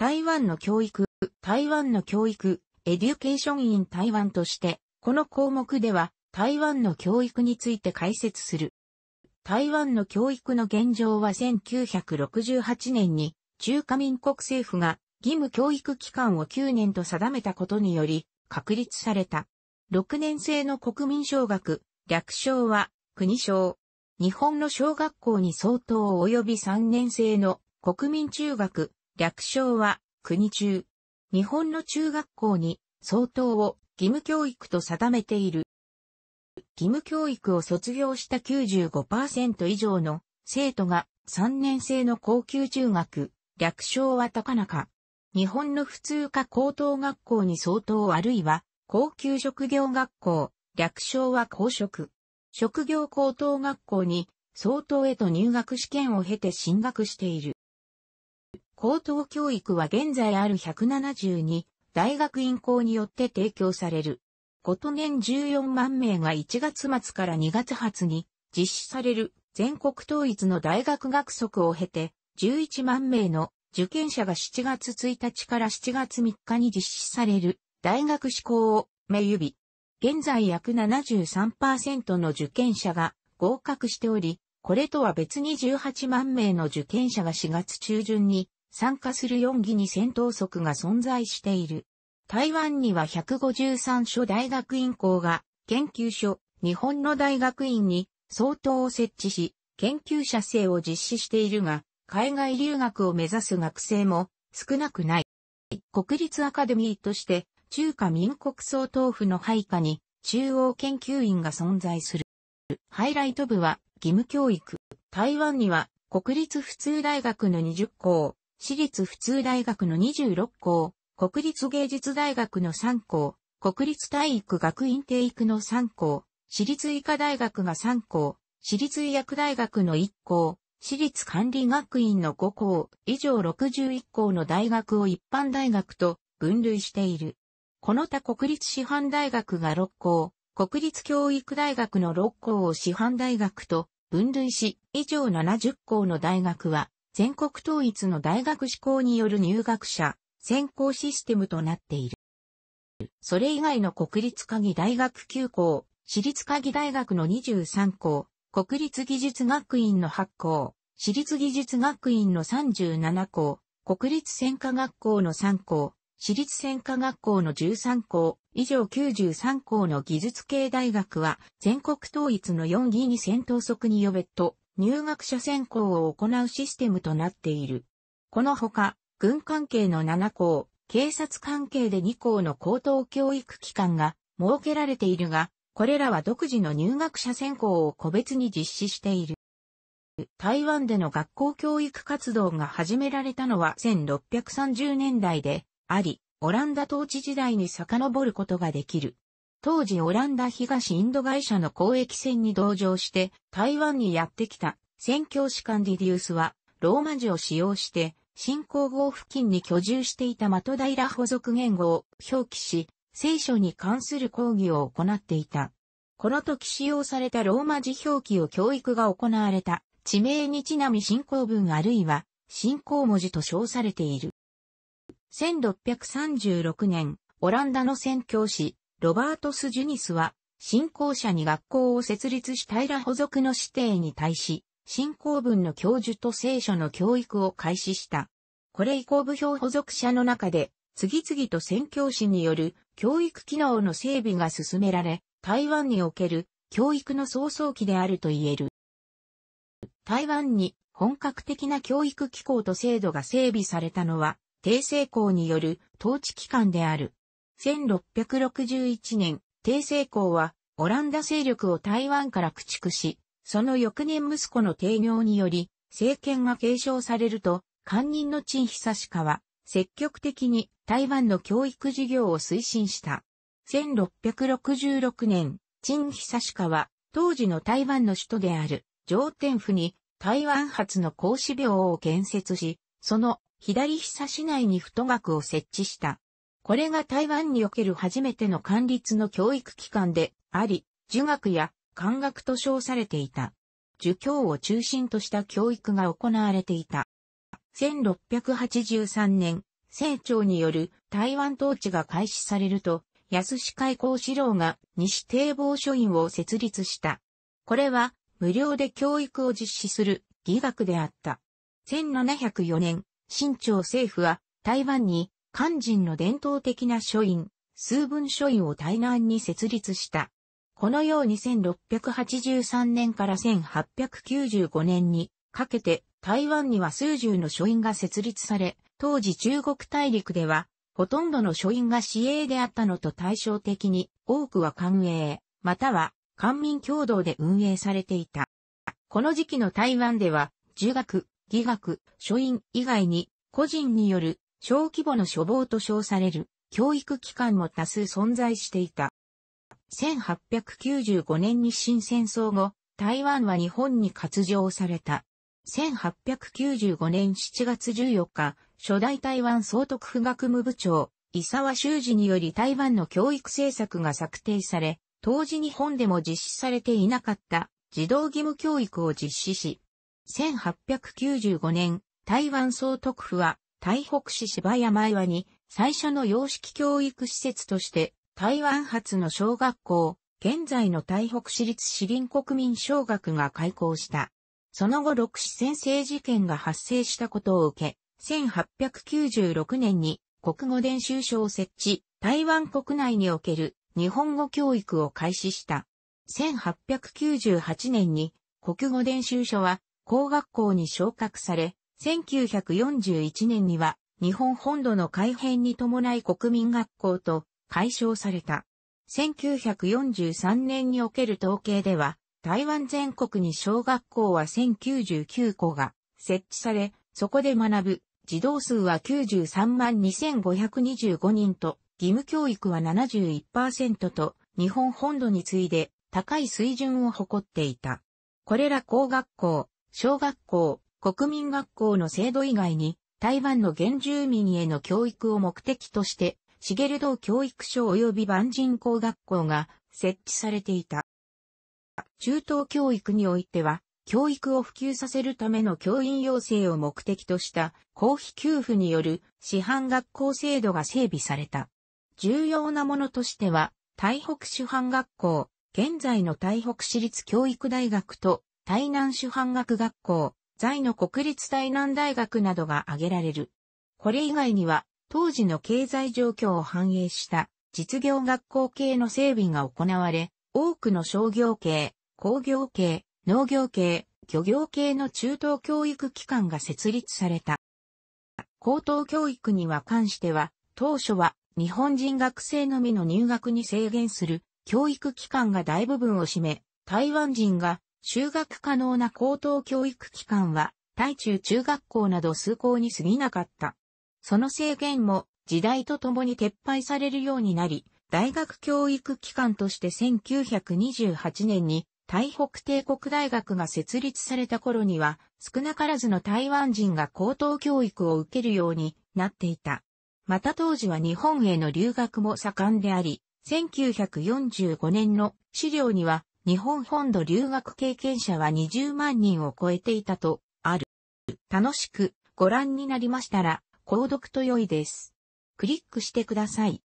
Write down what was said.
台湾の教育、台湾の教育、エデュケーションイン台湾として、この項目では台湾の教育について解説する。台湾の教育の現状は1968年に中華民国政府が義務教育期間を9年と定めたことにより確立された。6年生の国民小学、略称は国小。日本の小学校に相当及び3年生の国民中学、略称は国中。日本の中学校に相当を義務教育と定めている。義務教育を卒業した95%以上の生徒が3年生の高級中学、略称は高中。日本の普通科高等学校に相当あるいは高級職業学校、略称は公職。職業高等学校に相当へと入学試験を経て進学している。高等教育は現在ある172大学院校によって提供される。こと年14万名が1月末から2月初に実施される全国統一の大学学則を経て11万名の受験者が7月1日から7月3日に実施される大学志向を目指。現在約73%の受験者が合格しており、これとは別に18万名の受験者が4月中旬に参加する4義に戦闘則が存在している。台湾には153所大学院校が研究所、日本の大学院に相当を設置し、研究者制を実施しているが、海外留学を目指す学生も少なくない。国立アカデミーとして中華民国総統府の配下に中央研究院が存在する。ハイライト部は義務教育。台湾には国立普通大学の20校、私立普通大学の26校、国立芸術大学の3校、国立体育学院定育の3校、私立医科大学が3校、私立医薬大学の1校、私立管理学院の5校、以上61校の大学を一般大学と分類している。この他国立師範大学が6校、国立教育大学の6校を師範大学と分類し、以上70校の大学は全国統一の大学志向による入学者、選考システムとなっている。それ以外の国立科技大学9校、私立科技大学の23校、国立技術学院の8校、私立技術学院の37校、国立専科学校の3校、私立専科学校の13校、以上93校の技術系大学は全国統一の4議に先頭則によべと入学者選考を行うシステムとなっている。このほか、軍関係の7校、警察関係で2校の高等教育機関が設けられているが、これらは独自の入学者選考を個別に実施している。台湾での学校教育活動が始められたのは1630年代であり、オランダ統治時代に遡ることができる。当時オランダ東インド会社の交易船に同乗して台湾にやってきた宣教師官ディディウスはローマ字を使用して新仰号付近に居住していた的平補足言語を表記し聖書に関する講義を行っていた。この時使用されたローマ字表記を教育が行われた地名にちなみ信仰文あるいは信仰文字と称されている。1636年、オランダの宣教師、ロバートス・ジュニスは、信仰者に学校を設立したイラ補属の指定に対し、信仰文の教授と聖書の教育を開始した。これ以降部標補足者の中で、次々と宣教師による教育機能の整備が進められ、台湾における教育の早々期であると言える。台湾に本格的な教育機構と制度が整備されたのは、帝政功による統治機関である。1661年、帝政公は、オランダ勢力を台湾から駆逐し、その翌年息子の定業により、政権が継承されると、官人の陳久しかは、積極的に台湾の教育事業を推進した。1666年、陳久しかは、当時の台湾の首都である、上天府に、台湾発の孔子廟を建設し、その左久市内に太学を設置した。これが台湾における初めての官立の教育機関であり、儒学や漢学と称されていた。儒教を中心とした教育が行われていた。1683年、清朝による台湾統治が開始されると、安志開校志郎が西堤防書院を設立した。これは無料で教育を実施する義学であった。1704年、清朝政府は台湾に漢人の伝統的な書院、数文書院を台南に設立した。このように1683年から1895年にかけて台湾には数十の書院が設立され、当時中国大陸ではほとんどの書院が市営であったのと対照的に多くは官営、または官民共同で運営されていた。この時期の台湾では、儒学、義学、書院以外に個人による小規模の処方と称される教育機関も多数存在していた。1895年日清戦争後、台湾は日本に割譲された。1895年7月14日、初代台湾総督府学務部長、伊沢修司により台湾の教育政策が策定され、当時日本でも実施されていなかった児童義務教育を実施し、1895年、台湾総督府は台北市芝山岩に最初の洋式教育施設として台湾発の小学校、現在の台北市立市林国民小学が開校した。その後六市先生事件が発生したことを受け、1896年に国語伝習所を設置、台湾国内における日本語教育を開始した。1898年に国語伝習所は工学校に昇格され、1941年には日本本土の改変に伴い国民学校と解消された。1943年における統計では、台湾全国に小学校は1099校が設置され、そこで学ぶ児童数は93万2525人と、義務教育は71%と、日本本土に次いで高い水準を誇っていた。これら高学校、小学校、国民学校の制度以外に、台湾の原住民への教育を目的として、ゲル道教育所及び万人校学校が設置されていた。中等教育においては、教育を普及させるための教員養成を目的とした公費給付による師範学校制度が整備された。重要なものとしては、台北師範学校、現在の台北市立教育大学と台南師範学学校、在の国立台南大学などが挙げられる。これ以外には、当時の経済状況を反映した実業学校系の整備が行われ、多くの商業系、工業系、農業系、漁業系の中等教育機関が設立された。高等教育には関しては、当初は日本人学生のみの入学に制限する教育機関が大部分を占め、台湾人が修学可能な高等教育機関は、対中中学校など数校に過ぎなかった。その制限も時代とともに撤廃されるようになり、大学教育機関として1928年に台北帝国大学が設立された頃には、少なからずの台湾人が高等教育を受けるようになっていた。また当時は日本への留学も盛んであり、1945年の資料には日本本土留学経験者は20万人を超えていたと、ある。楽しくご覧になりましたら、購読と良いです。クリックしてください。